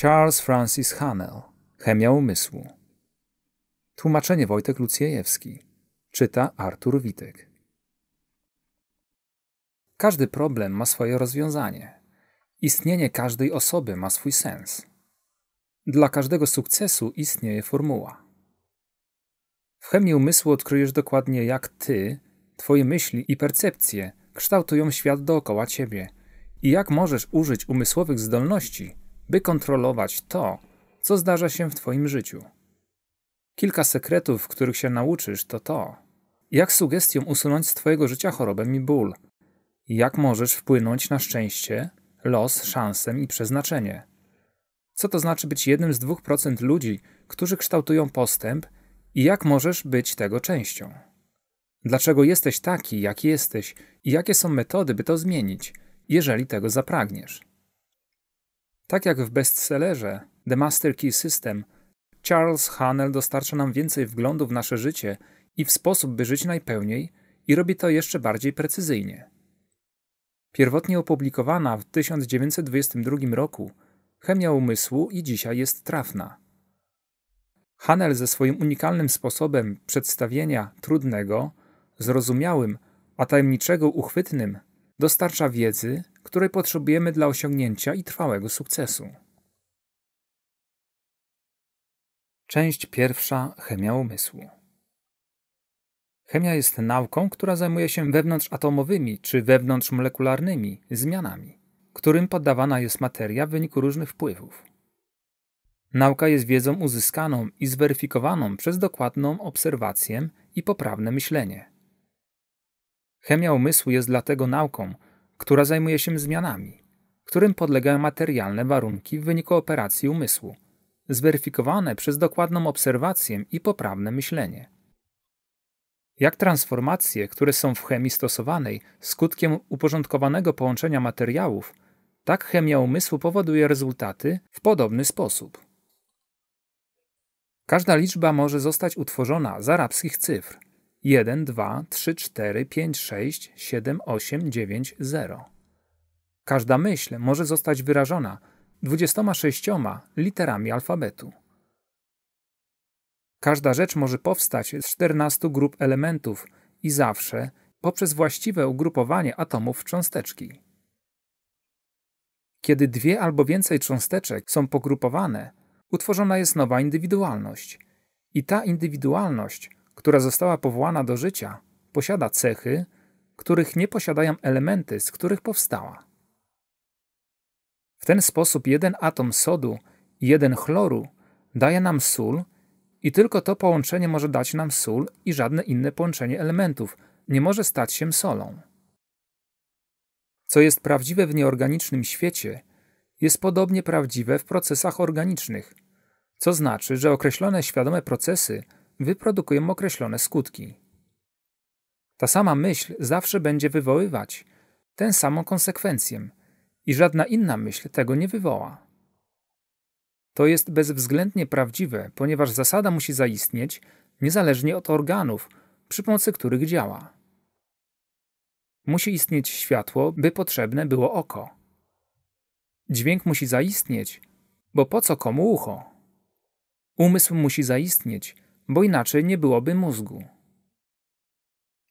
Charles Francis Hanel, Chemia umysłu. Tłumaczenie Wojtek Lucjejewski. Czyta Artur Witek. Każdy problem ma swoje rozwiązanie. Istnienie każdej osoby ma swój sens. Dla każdego sukcesu istnieje formuła. W chemii umysłu odkryjesz dokładnie, jak ty, twoje myśli i percepcje kształtują świat dookoła ciebie i jak możesz użyć umysłowych zdolności – by kontrolować to, co zdarza się w Twoim życiu. Kilka sekretów, których się nauczysz, to to, jak sugestią usunąć z Twojego życia chorobę i ból, jak możesz wpłynąć na szczęście, los, szansę i przeznaczenie. Co to znaczy być jednym z 2% ludzi, którzy kształtują postęp i jak możesz być tego częścią? Dlaczego jesteś taki, jaki jesteś i jakie są metody, by to zmienić, jeżeli tego zapragniesz? Tak jak w bestsellerze The Master Key System, Charles Hanel dostarcza nam więcej wglądu w nasze życie i w sposób, by żyć najpełniej, i robi to jeszcze bardziej precyzyjnie. Pierwotnie opublikowana w 1922 roku, Chemia umysłu i dzisiaj jest trafna. Hanel ze swoim unikalnym sposobem przedstawienia trudnego, zrozumiałym, a tajemniczego uchwytnym dostarcza wiedzy, której potrzebujemy dla osiągnięcia i trwałego sukcesu. Część pierwsza Chemia umysłu. Chemia jest nauką, która zajmuje się wewnątrzatomowymi czy wewnątrzmolekularnymi zmianami, którym poddawana jest materia w wyniku różnych wpływów. Nauka jest wiedzą uzyskaną i zweryfikowaną przez dokładną obserwację i poprawne myślenie. Chemia umysłu jest dlatego nauką, która zajmuje się zmianami, którym podlegają materialne warunki w wyniku operacji umysłu, zweryfikowane przez dokładną obserwację i poprawne myślenie. Jak transformacje, które są w chemii stosowanej skutkiem uporządkowanego połączenia materiałów, tak chemia umysłu powoduje rezultaty w podobny sposób. Każda liczba może zostać utworzona z arabskich cyfr, 1, 2, 3, 4, 5, 6, 7, 8, 9, 0. Każda myśl może zostać wyrażona 26 literami alfabetu. Każda rzecz może powstać z 14 grup elementów i zawsze poprzez właściwe ugrupowanie atomów w cząsteczki. Kiedy dwie albo więcej cząsteczek są pogrupowane, utworzona jest nowa indywidualność. I ta indywidualność która została powołana do życia, posiada cechy, których nie posiadają elementy, z których powstała. W ten sposób jeden atom sodu i jeden chloru daje nam sól i tylko to połączenie może dać nam sól i żadne inne połączenie elementów nie może stać się solą. Co jest prawdziwe w nieorganicznym świecie, jest podobnie prawdziwe w procesach organicznych, co znaczy, że określone świadome procesy – wyprodukują określone skutki. Ta sama myśl zawsze będzie wywoływać tę samą konsekwencję i żadna inna myśl tego nie wywoła. To jest bezwzględnie prawdziwe, ponieważ zasada musi zaistnieć niezależnie od organów, przy pomocy których działa. Musi istnieć światło, by potrzebne było oko. Dźwięk musi zaistnieć, bo po co komu ucho? Umysł musi zaistnieć, bo inaczej nie byłoby mózgu.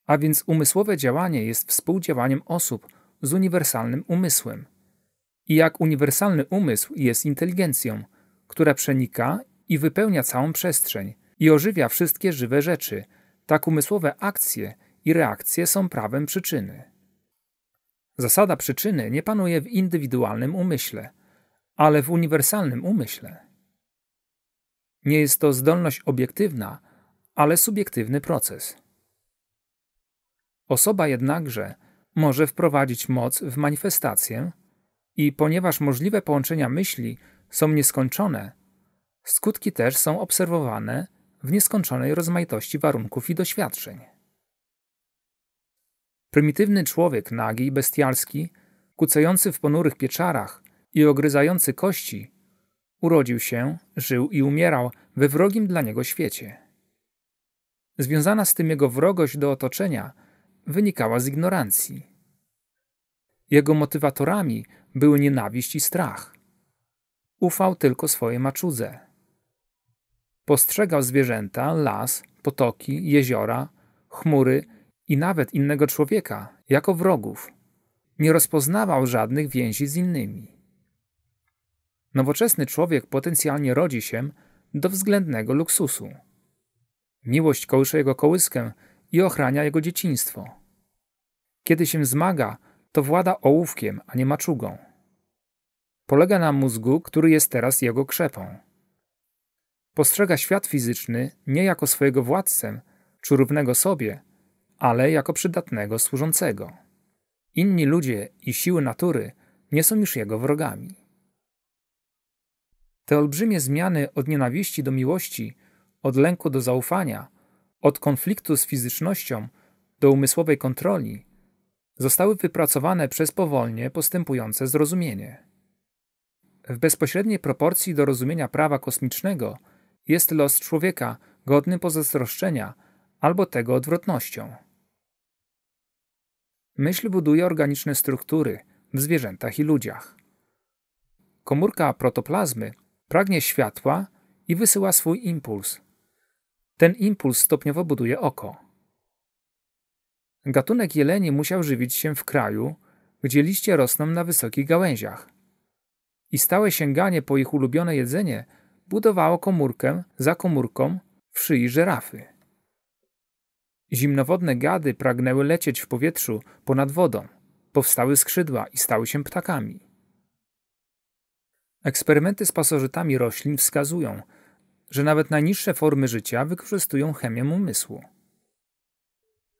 A więc umysłowe działanie jest współdziałaniem osób z uniwersalnym umysłem. I jak uniwersalny umysł jest inteligencją, która przenika i wypełnia całą przestrzeń i ożywia wszystkie żywe rzeczy, tak umysłowe akcje i reakcje są prawem przyczyny. Zasada przyczyny nie panuje w indywidualnym umyśle, ale w uniwersalnym umyśle. Nie jest to zdolność obiektywna, ale subiektywny proces. Osoba jednakże może wprowadzić moc w manifestację i ponieważ możliwe połączenia myśli są nieskończone, skutki też są obserwowane w nieskończonej rozmaitości warunków i doświadczeń. Prymitywny człowiek nagi i bestialski, kucający w ponurych pieczarach i ogryzający kości, Urodził się, żył i umierał we wrogim dla niego świecie. Związana z tym jego wrogość do otoczenia wynikała z ignorancji. Jego motywatorami były nienawiść i strach. Ufał tylko swojej maczudze. Postrzegał zwierzęta, las, potoki, jeziora, chmury i nawet innego człowieka jako wrogów. Nie rozpoznawał żadnych więzi z innymi. Nowoczesny człowiek potencjalnie rodzi się do względnego luksusu. Miłość kołysze jego kołyskę i ochrania jego dzieciństwo. Kiedy się zmaga, to włada ołówkiem, a nie maczugą. Polega na mózgu, który jest teraz jego krzepą. Postrzega świat fizyczny nie jako swojego władcę czy równego sobie, ale jako przydatnego służącego. Inni ludzie i siły natury nie są już jego wrogami. Te olbrzymie zmiany od nienawiści do miłości, od lęku do zaufania, od konfliktu z fizycznością do umysłowej kontroli, zostały wypracowane przez powolnie postępujące zrozumienie. W bezpośredniej proporcji do rozumienia prawa kosmicznego jest los człowieka godny pozazdroszczenia albo tego odwrotnością. Myśl buduje organiczne struktury w zwierzętach i ludziach. Komórka protoplazmy Pragnie światła i wysyła swój impuls. Ten impuls stopniowo buduje oko. Gatunek jeleni musiał żywić się w kraju, gdzie liście rosną na wysokich gałęziach. I stałe sięganie po ich ulubione jedzenie budowało komórkę za komórką w szyi żerafy. Zimnowodne gady pragnęły lecieć w powietrzu ponad wodą, powstały skrzydła i stały się ptakami. Eksperymenty z pasożytami roślin wskazują, że nawet najniższe formy życia wykorzystują chemię umysłu.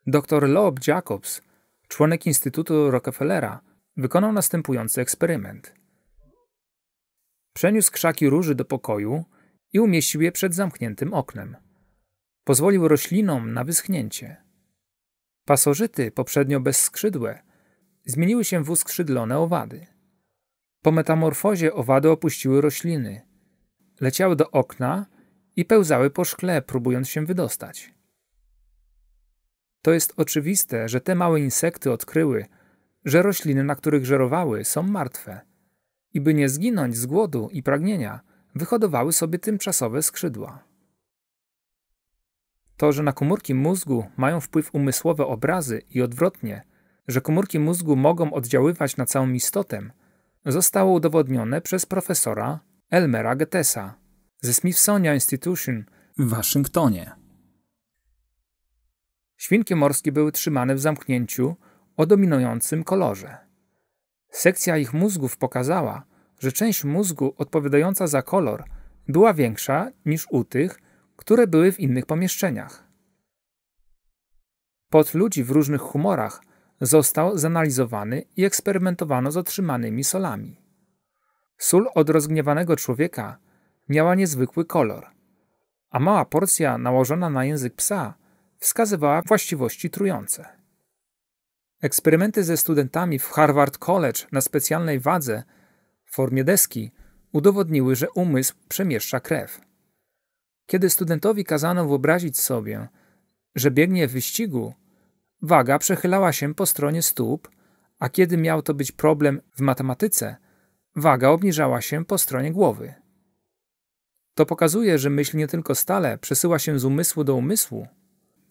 Dr Loeb Jacobs, członek Instytutu Rockefellera, wykonał następujący eksperyment. Przeniósł krzaki róży do pokoju i umieścił je przed zamkniętym oknem. Pozwolił roślinom na wyschnięcie. Pasożyty, poprzednio bezskrzydłe, zmieniły się w uskrzydlone owady. Po metamorfozie owady opuściły rośliny. Leciały do okna i pełzały po szkle, próbując się wydostać. To jest oczywiste, że te małe insekty odkryły, że rośliny, na których żerowały, są martwe. I by nie zginąć z głodu i pragnienia, wyhodowały sobie tymczasowe skrzydła. To, że na komórki mózgu mają wpływ umysłowe obrazy i odwrotnie, że komórki mózgu mogą oddziaływać na całą istotę – zostało udowodnione przez profesora Elmera Getesa ze Smithsonian Institution w Waszyngtonie. Świnki morskie były trzymane w zamknięciu o dominującym kolorze. Sekcja ich mózgów pokazała, że część mózgu odpowiadająca za kolor była większa niż u tych, które były w innych pomieszczeniach. Pod ludzi w różnych humorach został zanalizowany i eksperymentowano z otrzymanymi solami. Sól od rozgniewanego człowieka miała niezwykły kolor, a mała porcja nałożona na język psa wskazywała właściwości trujące. Eksperymenty ze studentami w Harvard College na specjalnej wadze w formie deski udowodniły, że umysł przemieszcza krew. Kiedy studentowi kazano wyobrazić sobie, że biegnie w wyścigu, waga przechylała się po stronie stóp, a kiedy miał to być problem w matematyce, waga obniżała się po stronie głowy. To pokazuje, że myśl nie tylko stale przesyła się z umysłu do umysłu,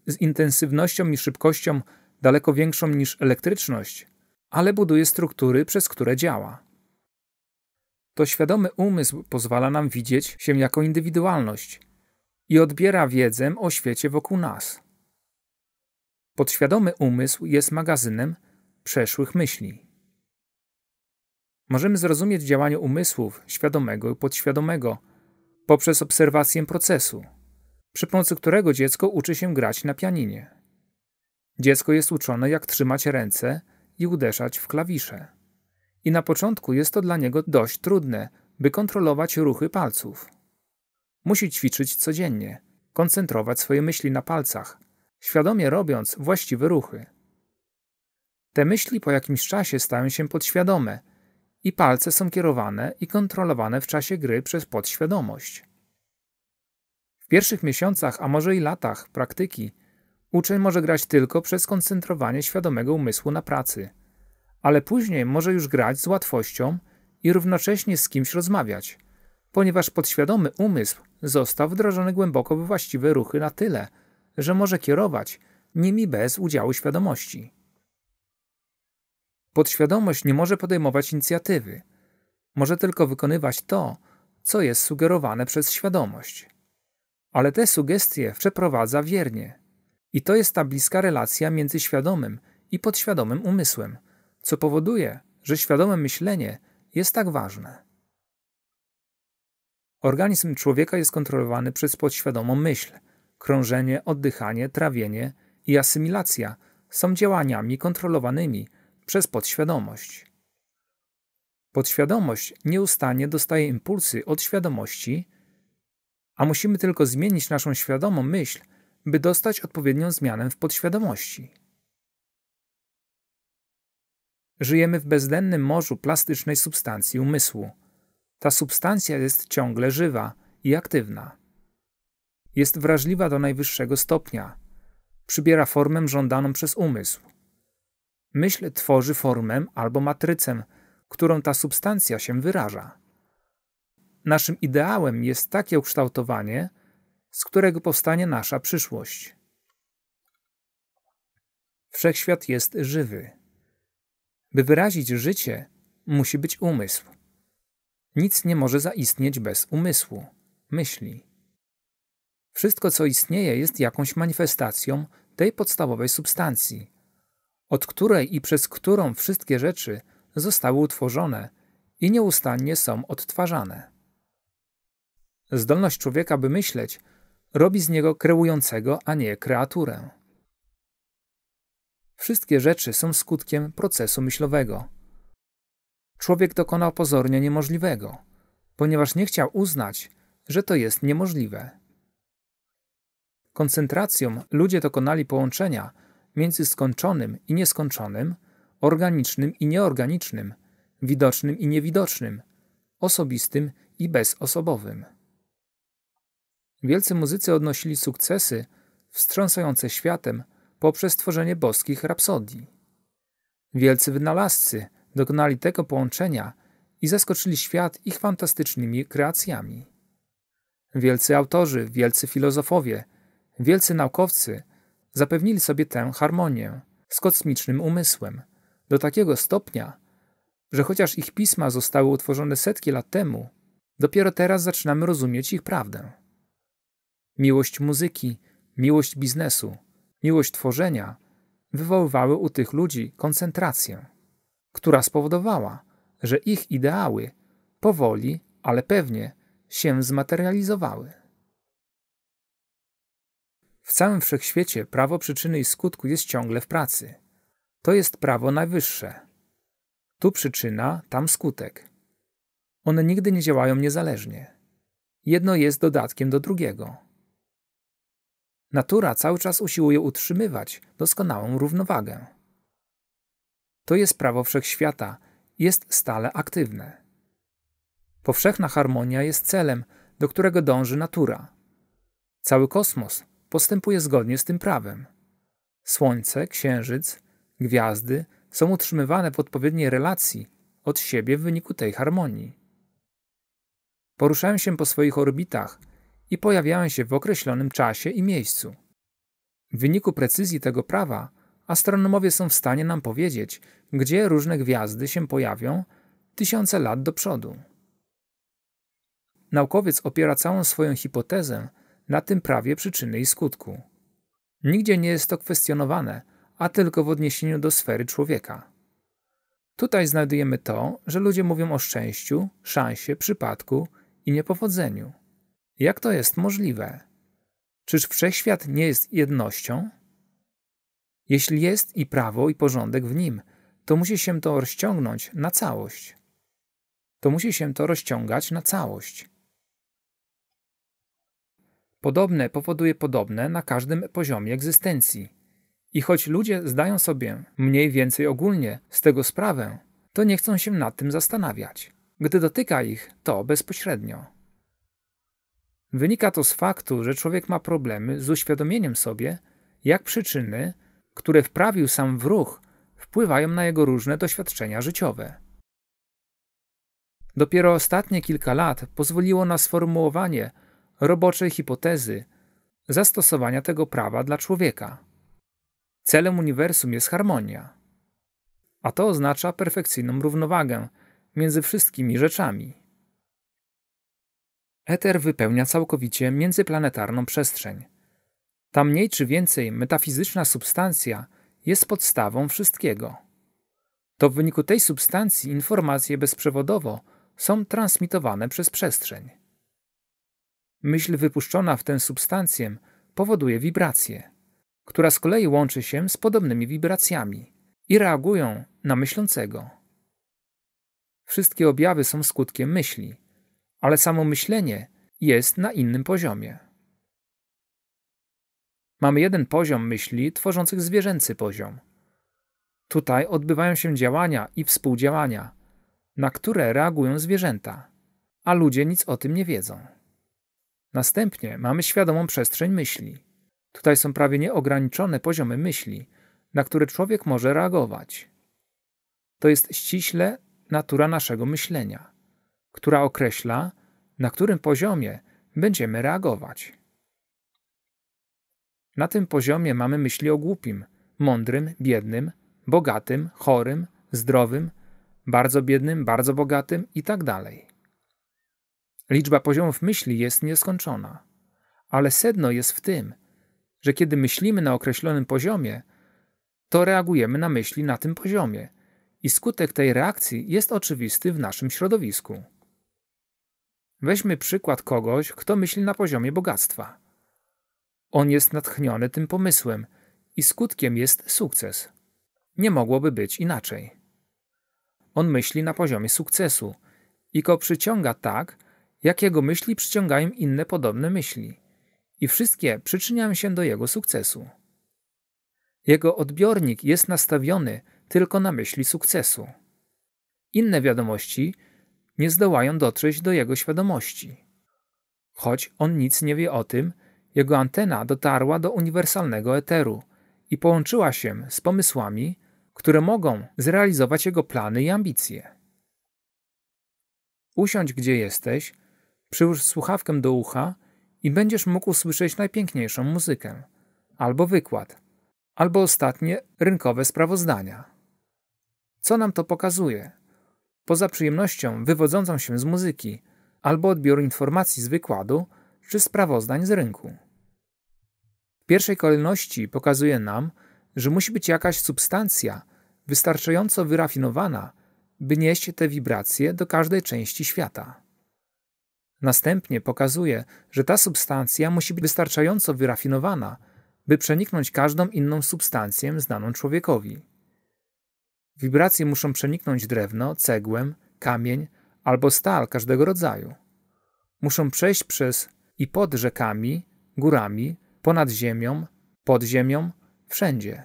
z intensywnością i szybkością daleko większą niż elektryczność, ale buduje struktury, przez które działa. To świadomy umysł pozwala nam widzieć się jako indywidualność i odbiera wiedzę o świecie wokół nas. Podświadomy umysł jest magazynem przeszłych myśli. Możemy zrozumieć działanie umysłów świadomego i podświadomego poprzez obserwację procesu, przy pomocy którego dziecko uczy się grać na pianinie. Dziecko jest uczone, jak trzymać ręce i uderzać w klawisze. I na początku jest to dla niego dość trudne, by kontrolować ruchy palców. Musi ćwiczyć codziennie, koncentrować swoje myśli na palcach, świadomie robiąc właściwe ruchy. Te myśli po jakimś czasie stają się podświadome i palce są kierowane i kontrolowane w czasie gry przez podświadomość. W pierwszych miesiącach, a może i latach praktyki, uczeń może grać tylko przez koncentrowanie świadomego umysłu na pracy, ale później może już grać z łatwością i równocześnie z kimś rozmawiać, ponieważ podświadomy umysł został wdrożony głęboko we właściwe ruchy na tyle, że może kierować nimi bez udziału świadomości. Podświadomość nie może podejmować inicjatywy, może tylko wykonywać to, co jest sugerowane przez świadomość. Ale te sugestie przeprowadza wiernie. I to jest ta bliska relacja między świadomym i podświadomym umysłem, co powoduje, że świadome myślenie jest tak ważne. Organizm człowieka jest kontrolowany przez podświadomą myśl – Krążenie, oddychanie, trawienie i asymilacja są działaniami kontrolowanymi przez podświadomość. Podświadomość nieustannie dostaje impulsy od świadomości, a musimy tylko zmienić naszą świadomą myśl, by dostać odpowiednią zmianę w podświadomości. Żyjemy w bezdennym morzu plastycznej substancji umysłu. Ta substancja jest ciągle żywa i aktywna. Jest wrażliwa do najwyższego stopnia. Przybiera formę żądaną przez umysł. Myśl tworzy formę albo matrycę, którą ta substancja się wyraża. Naszym ideałem jest takie ukształtowanie, z którego powstanie nasza przyszłość. Wszechświat jest żywy. By wyrazić życie, musi być umysł. Nic nie może zaistnieć bez umysłu, myśli. Wszystko, co istnieje, jest jakąś manifestacją tej podstawowej substancji, od której i przez którą wszystkie rzeczy zostały utworzone i nieustannie są odtwarzane. Zdolność człowieka, by myśleć, robi z niego kreującego, a nie kreaturę. Wszystkie rzeczy są skutkiem procesu myślowego. Człowiek dokonał pozornie niemożliwego, ponieważ nie chciał uznać, że to jest niemożliwe. Koncentracją ludzie dokonali połączenia między skończonym i nieskończonym, organicznym i nieorganicznym, widocznym i niewidocznym, osobistym i bezosobowym. Wielcy muzycy odnosili sukcesy wstrząsające światem poprzez tworzenie boskich rapsodii. Wielcy wynalazcy dokonali tego połączenia i zaskoczyli świat ich fantastycznymi kreacjami. Wielcy autorzy, wielcy filozofowie – Wielcy naukowcy zapewnili sobie tę harmonię z kosmicznym umysłem do takiego stopnia, że chociaż ich pisma zostały utworzone setki lat temu, dopiero teraz zaczynamy rozumieć ich prawdę. Miłość muzyki, miłość biznesu, miłość tworzenia wywoływały u tych ludzi koncentrację, która spowodowała, że ich ideały powoli, ale pewnie się zmaterializowały. W całym wszechświecie prawo przyczyny i skutku jest ciągle w pracy. To jest prawo najwyższe. Tu przyczyna, tam skutek. One nigdy nie działają niezależnie. Jedno jest dodatkiem do drugiego. Natura cały czas usiłuje utrzymywać doskonałą równowagę. To jest prawo wszechświata, jest stale aktywne. Powszechna harmonia jest celem, do którego dąży natura. Cały kosmos postępuje zgodnie z tym prawem. Słońce, księżyc, gwiazdy są utrzymywane w odpowiedniej relacji od siebie w wyniku tej harmonii. Poruszają się po swoich orbitach i pojawiają się w określonym czasie i miejscu. W wyniku precyzji tego prawa astronomowie są w stanie nam powiedzieć, gdzie różne gwiazdy się pojawią tysiące lat do przodu. Naukowiec opiera całą swoją hipotezę na tym prawie przyczyny i skutku. Nigdzie nie jest to kwestionowane, a tylko w odniesieniu do sfery człowieka. Tutaj znajdujemy to, że ludzie mówią o szczęściu, szansie, przypadku i niepowodzeniu. Jak to jest możliwe? Czyż wszechświat nie jest jednością? Jeśli jest i prawo, i porządek w nim, to musi się to rozciągnąć na całość. To musi się to rozciągać na całość. Podobne powoduje podobne na każdym poziomie egzystencji. I choć ludzie zdają sobie mniej więcej ogólnie z tego sprawę, to nie chcą się nad tym zastanawiać, gdy dotyka ich to bezpośrednio. Wynika to z faktu, że człowiek ma problemy z uświadomieniem sobie, jak przyczyny, które wprawił sam w ruch, wpływają na jego różne doświadczenia życiowe. Dopiero ostatnie kilka lat pozwoliło na sformułowanie roboczej hipotezy zastosowania tego prawa dla człowieka. Celem uniwersum jest harmonia, a to oznacza perfekcyjną równowagę między wszystkimi rzeczami. Eter wypełnia całkowicie międzyplanetarną przestrzeń. Ta mniej czy więcej metafizyczna substancja jest podstawą wszystkiego. To w wyniku tej substancji informacje bezprzewodowo są transmitowane przez przestrzeń. Myśl wypuszczona w tę substancję powoduje wibrację, która z kolei łączy się z podobnymi wibracjami i reagują na myślącego. Wszystkie objawy są skutkiem myśli, ale samo myślenie jest na innym poziomie. Mamy jeden poziom myśli tworzących zwierzęcy poziom. Tutaj odbywają się działania i współdziałania, na które reagują zwierzęta, a ludzie nic o tym nie wiedzą. Następnie mamy świadomą przestrzeń myśli. Tutaj są prawie nieograniczone poziomy myśli, na które człowiek może reagować. To jest ściśle natura naszego myślenia, która określa, na którym poziomie będziemy reagować. Na tym poziomie mamy myśli o głupim, mądrym, biednym, bogatym, chorym, zdrowym, bardzo biednym, bardzo bogatym itd. Tak Liczba poziomów myśli jest nieskończona, ale sedno jest w tym, że kiedy myślimy na określonym poziomie, to reagujemy na myśli na tym poziomie i skutek tej reakcji jest oczywisty w naszym środowisku. Weźmy przykład kogoś, kto myśli na poziomie bogactwa. On jest natchniony tym pomysłem i skutkiem jest sukces. Nie mogłoby być inaczej. On myśli na poziomie sukcesu i go przyciąga tak, jak jego myśli przyciągają inne podobne myśli i wszystkie przyczyniają się do jego sukcesu. Jego odbiornik jest nastawiony tylko na myśli sukcesu. Inne wiadomości nie zdołają dotrzeć do jego świadomości. Choć on nic nie wie o tym, jego antena dotarła do uniwersalnego eteru i połączyła się z pomysłami, które mogą zrealizować jego plany i ambicje. Usiądź gdzie jesteś Przyłóż słuchawkę do ucha i będziesz mógł słyszeć najpiękniejszą muzykę, albo wykład, albo ostatnie rynkowe sprawozdania. Co nam to pokazuje? Poza przyjemnością wywodzącą się z muzyki, albo odbioru informacji z wykładu czy sprawozdań z rynku. W pierwszej kolejności pokazuje nam, że musi być jakaś substancja wystarczająco wyrafinowana, by nieść te wibracje do każdej części świata. Następnie pokazuje, że ta substancja musi być wystarczająco wyrafinowana, by przeniknąć każdą inną substancję znaną człowiekowi. Wibracje muszą przeniknąć drewno, cegłę, kamień albo stal każdego rodzaju. Muszą przejść przez i pod rzekami, górami, ponad ziemią, pod ziemią, wszędzie.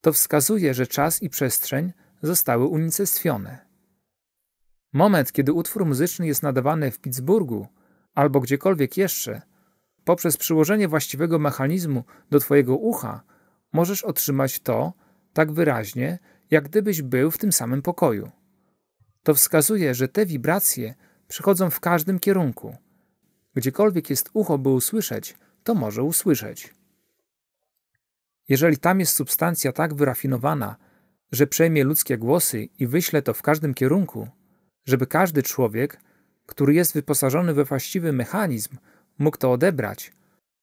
To wskazuje, że czas i przestrzeń zostały unicestwione. Moment, kiedy utwór muzyczny jest nadawany w Pittsburghu albo gdziekolwiek jeszcze, poprzez przyłożenie właściwego mechanizmu do Twojego ucha, możesz otrzymać to tak wyraźnie, jak gdybyś był w tym samym pokoju. To wskazuje, że te wibracje przychodzą w każdym kierunku. Gdziekolwiek jest ucho, by usłyszeć, to może usłyszeć. Jeżeli tam jest substancja tak wyrafinowana, że przejmie ludzkie głosy i wyśle to w każdym kierunku, żeby każdy człowiek, który jest wyposażony we właściwy mechanizm, mógł to odebrać,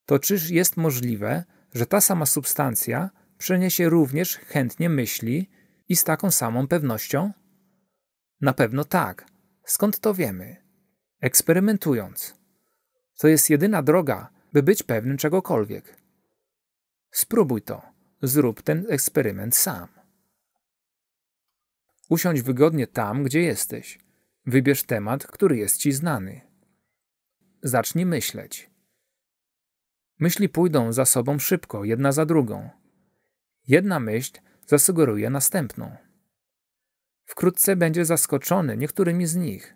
to czyż jest możliwe, że ta sama substancja przeniesie również chętnie myśli i z taką samą pewnością? Na pewno tak. Skąd to wiemy? Eksperymentując. To jest jedyna droga, by być pewnym czegokolwiek. Spróbuj to. Zrób ten eksperyment sam. Usiądź wygodnie tam, gdzie jesteś. Wybierz temat, który jest ci znany. Zacznij myśleć. Myśli pójdą za sobą szybko, jedna za drugą. Jedna myśl zasugeruje następną. Wkrótce będzie zaskoczony niektórymi z nich,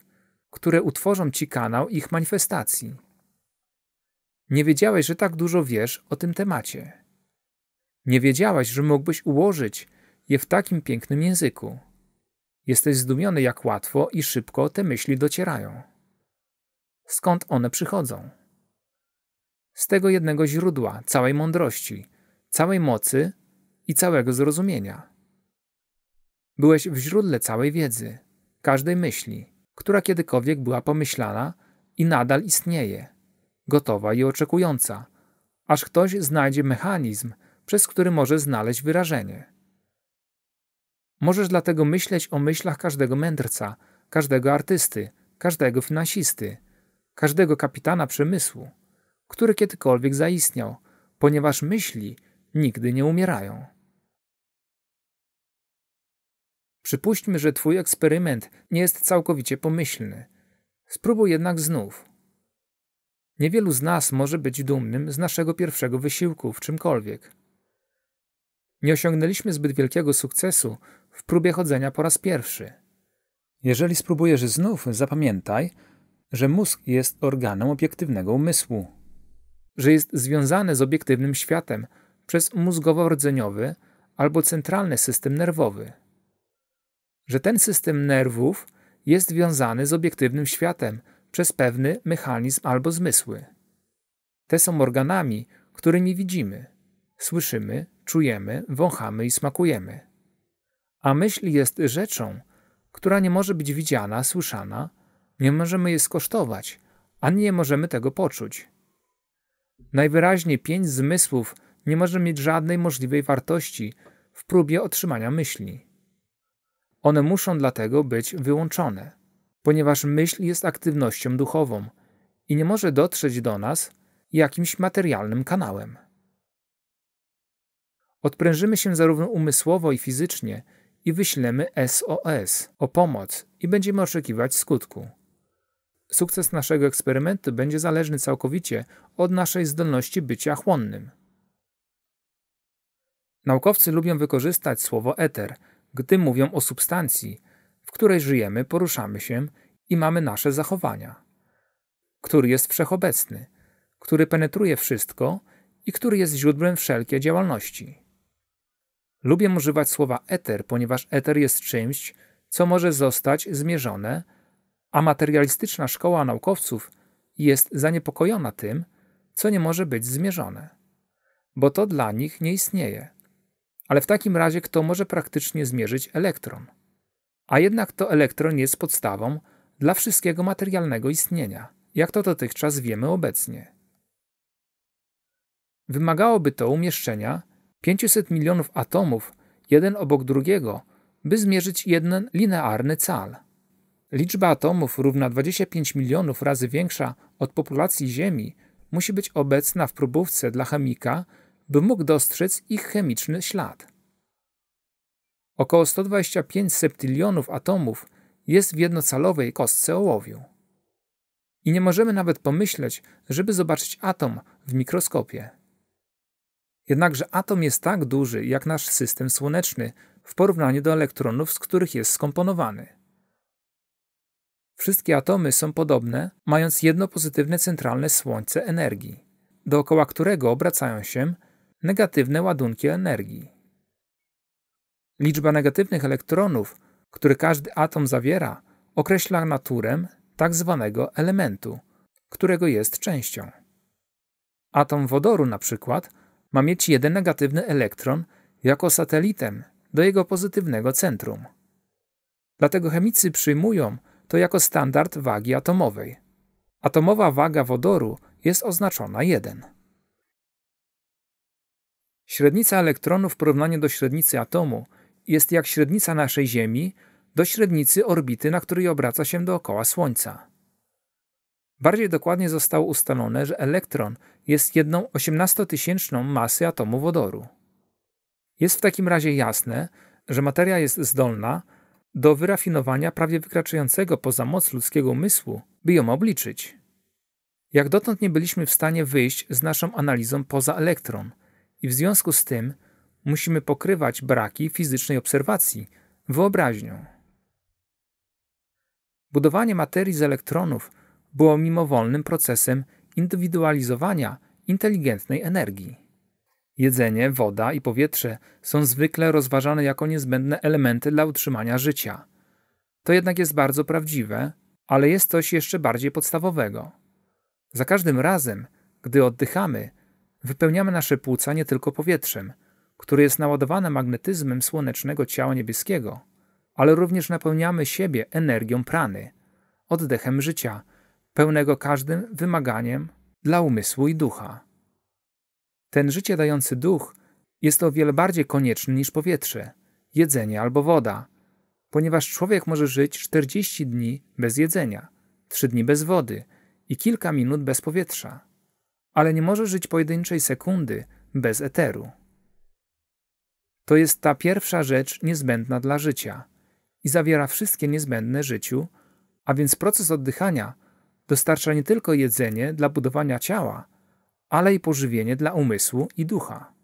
które utworzą ci kanał ich manifestacji. Nie wiedziałeś, że tak dużo wiesz o tym temacie. Nie wiedziałaś, że mógłbyś ułożyć je w takim pięknym języku. Jesteś zdumiony, jak łatwo i szybko te myśli docierają. Skąd one przychodzą? Z tego jednego źródła, całej mądrości, całej mocy i całego zrozumienia. Byłeś w źródle całej wiedzy, każdej myśli, która kiedykolwiek była pomyślana i nadal istnieje, gotowa i oczekująca, aż ktoś znajdzie mechanizm, przez który może znaleźć wyrażenie. Możesz dlatego myśleć o myślach każdego mędrca, każdego artysty, każdego finansisty, każdego kapitana przemysłu, który kiedykolwiek zaistniał, ponieważ myśli nigdy nie umierają. Przypuśćmy, że twój eksperyment nie jest całkowicie pomyślny. Spróbuj jednak znów. Niewielu z nas może być dumnym z naszego pierwszego wysiłku w czymkolwiek. Nie osiągnęliśmy zbyt wielkiego sukcesu w próbie chodzenia po raz pierwszy. Jeżeli spróbujesz znów, zapamiętaj, że mózg jest organem obiektywnego umysłu. Że jest związany z obiektywnym światem przez mózgowo-rdzeniowy albo centralny system nerwowy. Że ten system nerwów jest związany z obiektywnym światem przez pewny mechanizm albo zmysły. Te są organami, którymi widzimy, słyszymy czujemy, wąchamy i smakujemy. A myśl jest rzeczą, która nie może być widziana, słyszana, nie możemy jej skosztować, ani nie możemy tego poczuć. Najwyraźniej pięć zmysłów nie może mieć żadnej możliwej wartości w próbie otrzymania myśli. One muszą dlatego być wyłączone, ponieważ myśl jest aktywnością duchową i nie może dotrzeć do nas jakimś materialnym kanałem. Odprężymy się zarówno umysłowo i fizycznie i wyślemy SOS o pomoc i będziemy oczekiwać skutku. Sukces naszego eksperymentu będzie zależny całkowicie od naszej zdolności bycia chłonnym. Naukowcy lubią wykorzystać słowo eter, gdy mówią o substancji, w której żyjemy, poruszamy się i mamy nasze zachowania, który jest wszechobecny, który penetruje wszystko i który jest źródłem wszelkiej działalności. Lubię używać słowa eter, ponieważ eter jest czymś, co może zostać zmierzone, a materialistyczna szkoła naukowców jest zaniepokojona tym, co nie może być zmierzone, bo to dla nich nie istnieje. Ale w takim razie kto może praktycznie zmierzyć elektron? A jednak to elektron jest podstawą dla wszystkiego materialnego istnienia, jak to dotychczas wiemy obecnie. Wymagałoby to umieszczenia 500 milionów atomów, jeden obok drugiego, by zmierzyć jeden linearny cal. Liczba atomów równa 25 milionów razy większa od populacji Ziemi musi być obecna w próbówce dla chemika, by mógł dostrzec ich chemiczny ślad. Około 125 septylionów atomów jest w jednocalowej kostce ołowiu. I nie możemy nawet pomyśleć, żeby zobaczyć atom w mikroskopie. Jednakże atom jest tak duży jak nasz system słoneczny w porównaniu do elektronów, z których jest skomponowany. Wszystkie atomy są podobne, mając jedno pozytywne centralne słońce energii, dookoła którego obracają się negatywne ładunki energii. Liczba negatywnych elektronów, które każdy atom zawiera, określa naturę tak zwanego elementu, którego jest częścią. Atom wodoru na przykład ma mieć jeden negatywny elektron jako satelitem do jego pozytywnego centrum. Dlatego chemicy przyjmują to jako standard wagi atomowej. Atomowa waga wodoru jest oznaczona 1. Średnica elektronu w porównaniu do średnicy atomu jest jak średnica naszej Ziemi do średnicy orbity, na której obraca się dookoła Słońca. Bardziej dokładnie zostało ustalone, że elektron jest jedną osiemnastotysięczną tysięczną masy atomu wodoru. Jest w takim razie jasne, że materia jest zdolna do wyrafinowania prawie wykraczającego poza moc ludzkiego umysłu, by ją obliczyć. Jak dotąd nie byliśmy w stanie wyjść z naszą analizą poza elektron i w związku z tym musimy pokrywać braki fizycznej obserwacji wyobraźnią. Budowanie materii z elektronów było mimowolnym procesem indywidualizowania inteligentnej energii. Jedzenie, woda i powietrze są zwykle rozważane jako niezbędne elementy dla utrzymania życia. To jednak jest bardzo prawdziwe, ale jest coś jeszcze bardziej podstawowego. Za każdym razem, gdy oddychamy, wypełniamy nasze płuca nie tylko powietrzem, które jest naładowane magnetyzmem słonecznego ciała niebieskiego, ale również napełniamy siebie energią prany, oddechem życia, pełnego każdym wymaganiem dla umysłu i ducha. Ten życie dający duch jest o wiele bardziej konieczny niż powietrze, jedzenie albo woda, ponieważ człowiek może żyć 40 dni bez jedzenia, 3 dni bez wody i kilka minut bez powietrza, ale nie może żyć pojedynczej sekundy bez eteru. To jest ta pierwsza rzecz niezbędna dla życia i zawiera wszystkie niezbędne życiu, a więc proces oddychania – dostarcza nie tylko jedzenie dla budowania ciała, ale i pożywienie dla umysłu i ducha.